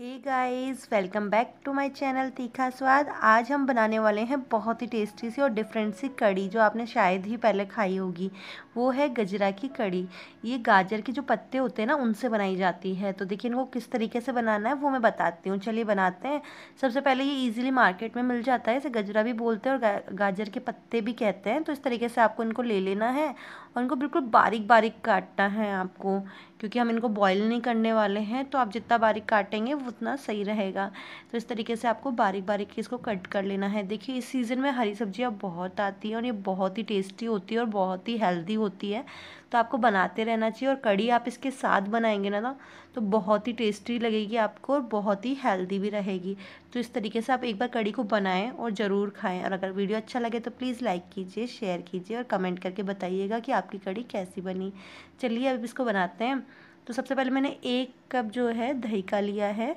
hey guys welcome back to my channel Teekha Swaad आज हम बनाने वाले हैं बहुत ही टेस्टी सी और डिफरेंट सी कड़ी जो आपने शायद ही पहले खाई होगी वो है गजरा की कड़ी ये गाजर के जो पत्ते होते हैं ना उनसे बनाई जाती है तो देखिए इनको किस तरीके से बनाना है वो मैं बताती हूँ चलिए बनाते हैं सबसे पहले ये इजीली मार्केट में मिल जाता है इसे गजरा भी बोलते हैं और गाजर के पत्ते भी कहते हैं तो इस तरीके से आपको इनको ले लेना है और इनको बिल्कुल बारीक बारीक काटना है आपको क्योंकि हम इनको बॉयल नहीं करने वाले हैं तो आप जितना बारीक काटेंगे उतना सही रहेगा तो इस तरीके से आपको बारीक बारीक इसको कट कर लेना है देखिए इस सीज़न में हरी सब्जियाँ बहुत आती हैं और ये बहुत ही टेस्टी होती है और बहुत ही हेल्दी होती है तो आपको बनाते रहना चाहिए और कड़ी आप इसके साथ बनाएंगे ना ना तो बहुत ही टेस्टी लगेगी आपको और बहुत ही हेल्दी भी रहेगी तो इस तरीके से आप एक बार कड़ी को बनाएं और ज़रूर खाएं और अगर वीडियो अच्छा लगे तो प्लीज़ लाइक कीजिए शेयर कीजिए और कमेंट करके बताइएगा कि आपकी कड़ी कैसी बनी चलिए अब इसको बनाते हैं तो सबसे पहले मैंने एक कप जो है दही का लिया है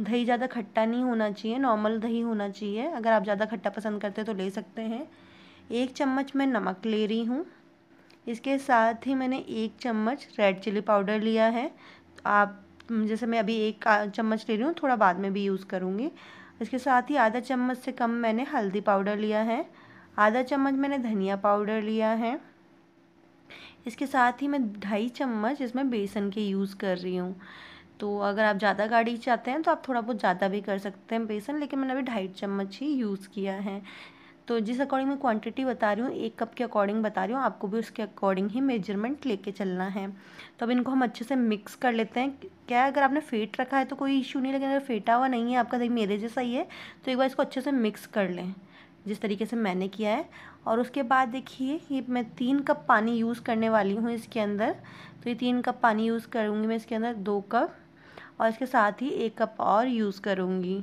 दही ज़्यादा खट्टा नहीं होना चाहिए नॉर्मल दही होना चाहिए अगर आप ज़्यादा खट्टा पसंद करते हैं तो ले सकते हैं एक चम्मच मैं नमक ले रही हूँ इसके साथ ही मैंने एक चम्मच रेड चिली पाउडर लिया है आप जैसे मैं अभी एक चम्मच ले रही हूँ थोड़ा बाद में भी यूज़ करूँगी इसके साथ ही आधा चम्मच से कम मैंने हल्दी पाउडर लिया है आधा चम्मच मैंने धनिया पाउडर लिया है इसके साथ ही मैं ढाई चम्मच इसमें बेसन के यूज़ कर रही हूँ तो अगर आप ज़्यादा गाढ़ी चाहते हैं तो आप थोड़ा बहुत ज़्यादा भी कर सकते हैं बेसन लेकिन मैंने अभी ढाई चम्मच ही यूज़ किया है तो जिस अकॉर्डिंग मैं क्वांटिटी बता रही हूँ एक कप के अकॉर्डिंग बता रही हूँ आपको भी उसके अकॉर्डिंग ही मेजरमेंट लेके चलना है तो अब इनको हम अच्छे से मिक्स कर लेते हैं क्या है अगर आपने फेट रखा है तो कोई इशू नहीं लेकिन अगर फेटा हुआ नहीं है आपका सही मेरे जैसा ही है तो एक बार इसको अच्छे से मिक्स कर लें जिस तरीके से मैंने किया है और उसके बाद देखिए ये मैं तीन कप पानी यूज़ करने वाली हूँ इसके अंदर तो ये तीन कप पानी यूज़ करूँगी मैं इसके अंदर दो कप और इसके साथ ही एक कप और यूज़ करूँगी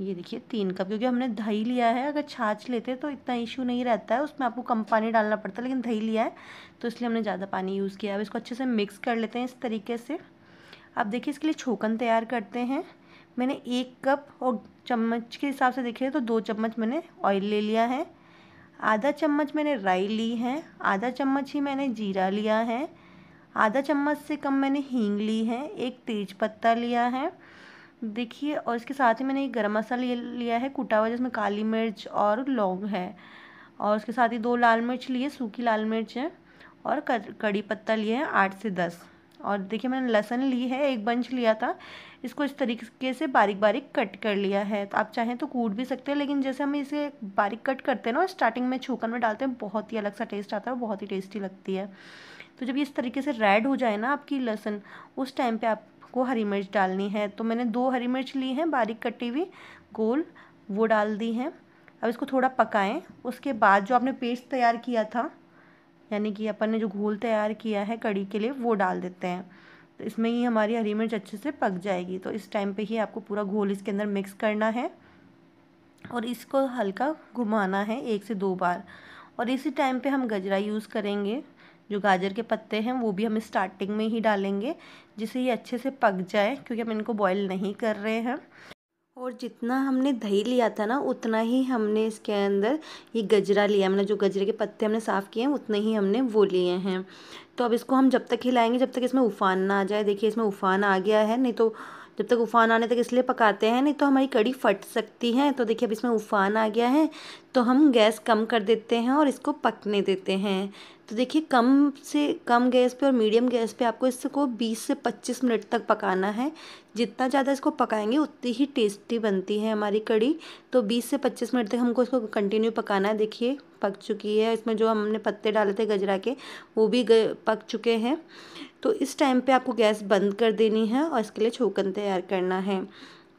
ये देखिए तीन कप क्योंकि हमने दही लिया है अगर छाछ लेते तो इतना इशू नहीं रहता है उसमें आपको कम पानी डालना पड़ता है लेकिन दही लिया है तो इसलिए हमने ज़्यादा पानी यूज़ किया है अब इसको अच्छे से मिक्स कर लेते हैं इस तरीके से आप देखिए इसके लिए छोकन तैयार करते हैं मैंने एक कप और चम्मच के हिसाब से देखे तो दो चम्मच मैंने ऑयल ले लिया है आधा चम्मच मैंने राई ली है आधा चम्मच ही मैंने जीरा लिया है आधा चम्मच से कम मैंने हींग ली है एक तेज पत्ता लिया है देखिए और इसके साथ ही मैंने एक गर्म मसाला लिया है कुटा हुआ जिसमें काली मिर्च और लौंग है और उसके साथ ही दो लाल मिर्च लिए सूखी लाल मिर्च है और कड़ी पत्ता लिए हैं आठ से दस और देखिए मैंने लहसन ली है एक बंच लिया था इसको इस तरीके से बारीक बारीक कट कर लिया है तो आप चाहें तो कूट भी सकते हैं लेकिन जैसे हम इसे बारीक कट करते हैं ना स्टार्टिंग में छूकन में डालते हैं बहुत ही अलग सा टेस्ट आता है और बहुत ही टेस्टी लगती है तो जब ये इस तरीके से रेड हो जाए ना आपकी लहसन उस टाइम पर आप इसको हरी मिर्च डालनी है तो मैंने दो हरी मिर्च ली हैं बारीक कटी हुई गोल वो डाल दी हैं अब इसको थोड़ा पकाएं उसके बाद जो आपने पेस्ट तैयार किया था यानी कि अपन ने जो घोल तैयार किया है कड़ी के लिए वो डाल देते हैं तो इसमें ही हमारी हरी मिर्च अच्छे से पक जाएगी तो इस टाइम पे ही आपको पूरा घोल इसके अंदर मिक्स करना है और इसको हल्का घुमाना है एक से दो बार और इसी टाइम पे हम गजरा यूज़ करेंगे जो गाजर के पत्ते हैं वो भी हम स्टार्टिंग में ही डालेंगे जिसे ये अच्छे से पक जाए क्योंकि हम इनको बॉईल नहीं कर रहे हैं और जितना हमने दही लिया था ना उतना ही हमने इसके अंदर ये गजरा लिया हमने जो गजरे के पत्ते हमने साफ़ किए हैं उतने ही हमने वो लिए हैं तो अब इसको हम जब तक हिलाएंगे जब तक इसमें उफान ना आ जाए देखिए इसमें उफान आ गया है नहीं तो जब तक उफान आने तक इसलिए पकाते हैं नहीं तो हमारी कड़ी फट सकती है तो देखिए अब इसमें उफान आ गया है तो हम गैस कम कर देते हैं और इसको पकने देते हैं तो देखिए कम से कम गैस पे और मीडियम गैस पे आपको इसको 20 से 25 मिनट तक पकाना है जितना ज़्यादा इसको पकाएंगे उतनी ही टेस्टी बनती है हमारी कड़ी तो 20 से 25 मिनट तक हमको इसको कंटिन्यू पकाना है देखिए पक चुकी है इसमें जो हमने पत्ते डाले थे गजरा के वो भी पक चुके हैं तो इस टाइम पे आपको गैस बंद कर देनी है और इसके लिए छोकन तैयार करना है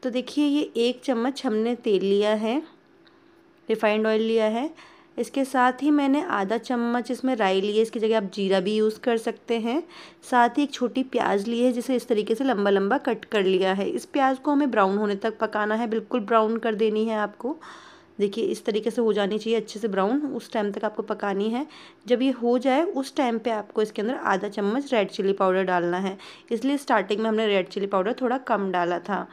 तो देखिए ये एक चम्मच हमने तेल लिया है रिफाइंड ऑयल लिया है इसके साथ ही मैंने आधा चम्मच इसमें राई ली है इसकी जगह आप जीरा भी यूज़ कर सकते हैं साथ ही एक छोटी प्याज ली है जिसे इस तरीके से लंबा लंबा कट कर लिया है इस प्याज को हमें ब्राउन होने तक पकाना है बिल्कुल ब्राउन कर देनी है आपको देखिए इस तरीके से हो जानी चाहिए अच्छे से ब्राउन उस टाइम तक आपको पकानी है जब ये हो जाए उस टाइम पे आपको इसके अंदर आधा चम्मच रेड चिली पाउडर डालना है इसलिए स्टार्टिंग में हमने रेड चिली पाउडर थोड़ा कम डाला था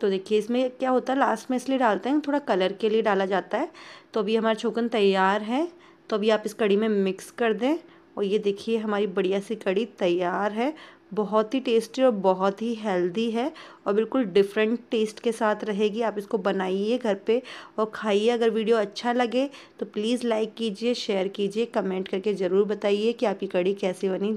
तो देखिए इसमें क्या होता है लास्ट में इसलिए डालते हैं थोड़ा कलर के लिए डाला जाता है तो अभी हमारा छोकन तैयार है तो अभी आप इस कड़ी में मिक्स कर दें और ये देखिए हमारी बढ़िया सी कड़ी तैयार है बहुत ही टेस्टी और बहुत ही हेल्दी है और बिल्कुल डिफरेंट टेस्ट के साथ रहेगी आप इसको बनाइए घर पे और खाइए अगर वीडियो अच्छा लगे तो प्लीज़ लाइक कीजिए शेयर कीजिए कमेंट करके ज़रूर बताइए कि आपकी कड़ी कैसी बनी